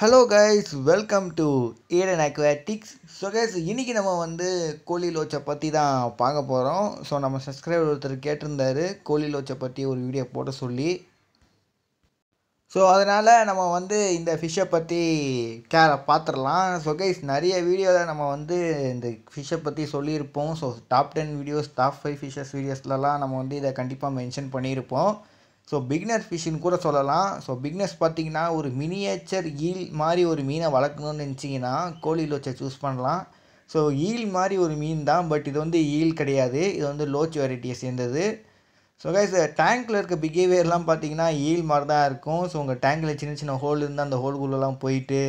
hello guys welcome to Eden Aquatics so guys இன்றைக்கி நம்ம வந்து கோழி லோச்சை பற்றி தான் பார்க்க போகிறோம் ஸோ நம்ம சப்ஸ்கிரைபர் ஒருத்தர் கேட்டிருந்தாரு கோழி லோச்சை பற்றி ஒரு வீடியோ போட சொல்லி ஸோ அதனால் நம்ம வந்து இந்த ஃபிஷ்ஷை பற்றி கேர பார்த்துடலாம் ஸோ கைஸ் நிறைய வீடியோவில் நம்ம வந்து இந்த ஃபிஷ்ஷை பற்றி சொல்லியிருப்போம் so top ten videos top five fishes வீடியோஸ்லலாம் நம்ம வந்து இதை கண்டிப்பாக மென்ஷன் பண்ணியிருப்போம் ஸோ பிக்னர் ஃபிஷ்ஷுன்னு கூட சொல்லலாம் ஸோ பிக்னஸ் பார்த்தீங்கன்னா ஒரு மினியேச்சர் ஈல் மாதிரி ஒரு மீனை வளர்க்கணும்னு நினச்சிங்கன்னா கோழி லோச்சை சூஸ் பண்ணலாம் ஸோ ஈல் மாதிரி ஒரு மீன் தான் பட் இது வந்து ஈல் கிடையாது இது வந்து லோச் வெரைட்டியை சேர்ந்தது ஸோ கைஸ் டேங்க்கில் இருக்க பிஹேவியர்லாம் பார்த்தீங்கன்னா ஈல் மாதிரி தான் இருக்கும் ஸோ உங்கள் டேங்கில் சின்ன சின்ன ஹோல் இருந்தால் அந்த ஹோல்குள்ளெலாம் போயிட்டு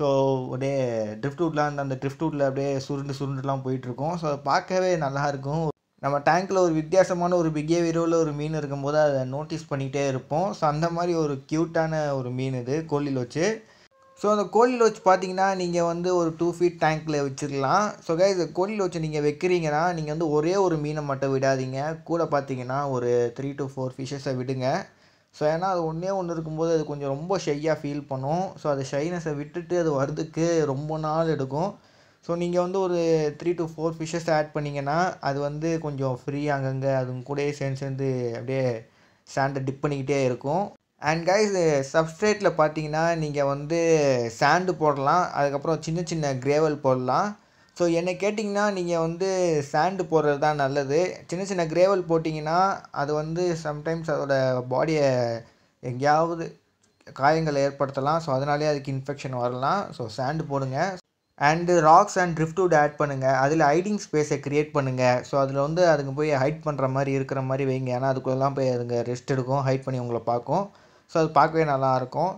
ஸோ அப்படியே ட்ரிஃப்ட் வுட்லாம் இருந்தால் அந்த ட்ரிஃப்ட் வுட்டில் அப்படியே சுருண்டு சுருண்டுலாம் போயிட்டுருக்கும் ஸோ பார்க்கவே நல்லாயிருக்கும் நம்ம டேங்க்கில் ஒரு வித்தியாசமான ஒரு பிஹேவியரோவில் ஒரு மீன் இருக்கும்போது அதை நோட்டீஸ் பண்ணிகிட்டே இருப்போம் ஸோ அந்த மாதிரி ஒரு க்யூட்டான ஒரு மீன் இது கோழி லோச்சு ஸோ அந்த கோழி லோச்சு பார்த்தீங்கன்னா நீங்கள் வந்து ஒரு டூ ஃபீட் டேங்க்கில் வச்சுக்கலாம் ஸோ கைஸ் கோழி லோச்சு நீங்கள் வைக்கிறீங்கன்னா நீங்கள் வந்து ஒரே ஒரு மீனை மட்டும் விடாதீங்க கூட பார்த்தீங்கன்னா ஒரு த்ரீ டு ஃபோர் ஃபிஷ்ஷஸை விடுங்க ஸோ ஏன்னா அது ஒன்றே ஒன்று இருக்கும்போது அது கொஞ்சம் ரொம்ப ஷையாக ஃபீல் பண்ணும் ஸோ அது ஷைனஸை விட்டுட்டு அது வர்றதுக்கு ரொம்ப நாள் எடுக்கும் ஸோ நீங்கள் வந்து ஒரு three to four fishes add பண்ணிங்கன்னா அது வந்து கொஞ்சம் ஃப்ரீ அங்கங்கே அது கூட சேர்ந்து சேர்ந்து அப்படியே சாண்டை டிப் பண்ணிக்கிட்டே இருக்கும் அண்ட் கைஸ் சப்ஸ்ட்ரேட்டில் பார்த்தீங்கன்னா நீங்கள் வந்து சாண்டு போடலாம் அதுக்கப்புறம் சின்ன சின்ன கிரேவல் போடலாம் ஸோ என்னை கேட்டிங்கன்னா நீங்கள் வந்து சாண்டு போடுறது தான் நல்லது சின்ன சின்ன கிரேவல் போட்டிங்கன்னா அது வந்து சம்டைம்ஸ் அதோட பாடியை எங்கேயாவது காயங்களை ஏற்படுத்தலாம் ஸோ அதனாலே அதுக்கு இன்ஃபெக்ஷன் வரலாம் ஸோ சாண்டு போடுங்க and rocks and driftwood add பண்ணுங்கள் அதில் ஹைடிங் ஸ்பேஸை க்ரியேட் பண்ணுங்கள் ஸோ அதில் வந்து அதுங்க போய் ஹைட் பண்ணுற மாதிரி இருக்கிற மாதிரி வைங்க ஏன்னா அதுக்குள்ளெல்லாம் போய் அதுங்க ரெஸ்ட் எடுக்கும் ஹைட் பண்ணி உங்களை பார்க்கும் ஸோ அது பார்க்கவே நல்லாயிருக்கும்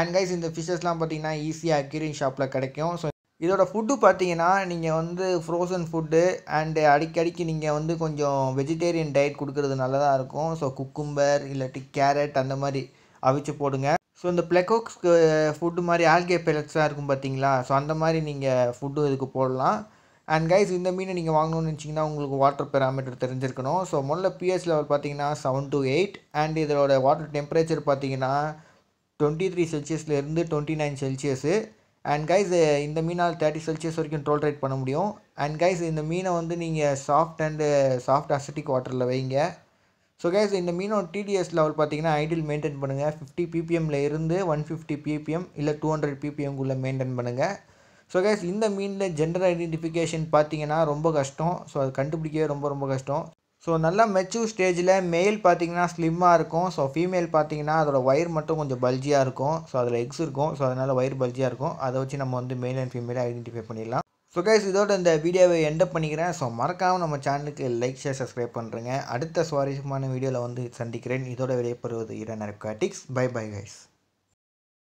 அண்ட் கைஸ் இந்த ஃபிஷஸ்லாம் பார்த்தீங்கன்னா ஈஸியாக அக்யூரிங் ஷாப்பில் கிடைக்கும் ஸோ இதோட ஃபுட்டு பார்த்தீங்கன்னா நீங்கள் வந்து ஃப்ரோசன் ஃபுட்டு அண்டு அடிக்கடிக்கு நீங்கள் வந்து கொஞ்சம் வெஜிடேரியன் டயட் கொடுக்கறது நல்லதாக இருக்கும் ஸோ குக்கும்பர் இல்லாட்டி கேரட் அந்த மாதிரி அவிச்சு போடுங்க ஸோ இந்த பிளெக்கோக்ஸ்க்கு ஃபுட்டு uh, மாதிரி ஆல்கே பிளக்ஸாக இருக்கும் பார்த்தீங்களா ஸோ அந்த மாதிரி நீங்கள் ஃபுட்டும் இதுக்கு போடலாம் அண்ட் கைஸ் இந்த மீனை நீங்கள் வாங்கணும்னு நினச்சிங்கன்னா உங்களுக்கு வாட்டர் பெராமீட்டர் தெரிஞ்சிருக்கணும் ஸோ முதல்ல பிஎஸ் லெவல் பார்த்தீங்கன்னா செவன் டு எயிட் அண்ட் இதோட வாட்டர் டெம்பரேச்சர் பார்த்தீங்கன்னா டுவெண்ட்டி த்ரீ செல்சியஸ்லேருந்து twenty nine Celsius and guys இந்த மீனால் தேர்ட்டி செல்சியஸ் வரைக்கும் ட்ரோல் ரேட் பண்ண முடியும் அண்ட் கைஸ் இந்த மீனை வந்து நீங்கள் சாஃப்ட் அண்டு சாஃப்ட் அசட்டிக் வாட்டரில் வைங்க ஸோ கேஸ் இந்த மீனோட டிடிஎஸ் லெவல் பார்த்தீங்கன்னா ஐடியில் மெயின்டைன் பண்ணுங்கள் ஃபிஃப்டி பிபிஎம்மில் இருந்து ஒன் ஃபிஃப்டி பிபிஎம் இல்லை டூ ஹண்ட்ரட் பிபிஎம்குள்ளே மெயின்டைன் பண்ணுங்கள் ஸோ கேஸ் இந்த மீனில் ஜெண்டர் ஐடென்டிஃபிகேஷன் பார்த்தீங்கன்னா ரொம்ப கஷ்டம் ஸோ அது கண்டுபிடிக்கவே ரொம்ப ரொம்ப கஷ்டம் ஸோ நல்லா மெச்சூர் ஸ்டேஜில் மேல் பார்த்தீங்கன்னா ஸ்லிம்மாக இருக்கும் ஸோ ஃபீமேல் பார்த்தீங்கன்னா அதோடய ஒயர் மட்டும் கொஞ்சம் பல்ஜியாக இருக்கும் ஸோ அதில் எக்ஸ் இருக்கும் ஸோ அதனால் ஒயர் பல்ஜியாக இருக்கும் அதை வச்சு நம்ம வந்து மேல் அண்ட் ஃபீமேலே ஐடென்டிஃபை பண்ணிடலாம் ஸோ கைஸ் இதோட இந்த வீடியோவை எண்டப் பண்ணிக்கிறேன் ஸோ மறக்காமல் நம்ம சேனலுக்கு லைக் ஷேர் சப்ஸ்கிரைப் பண்ணுறேங்க அடுத்த சுவாரஸ்யமான வீடியோவில் வந்து சந்திக்கிறேன் இதோட விடைபெறுவது இரணர் காட்டிக்ஸ் பை பை கைஸ்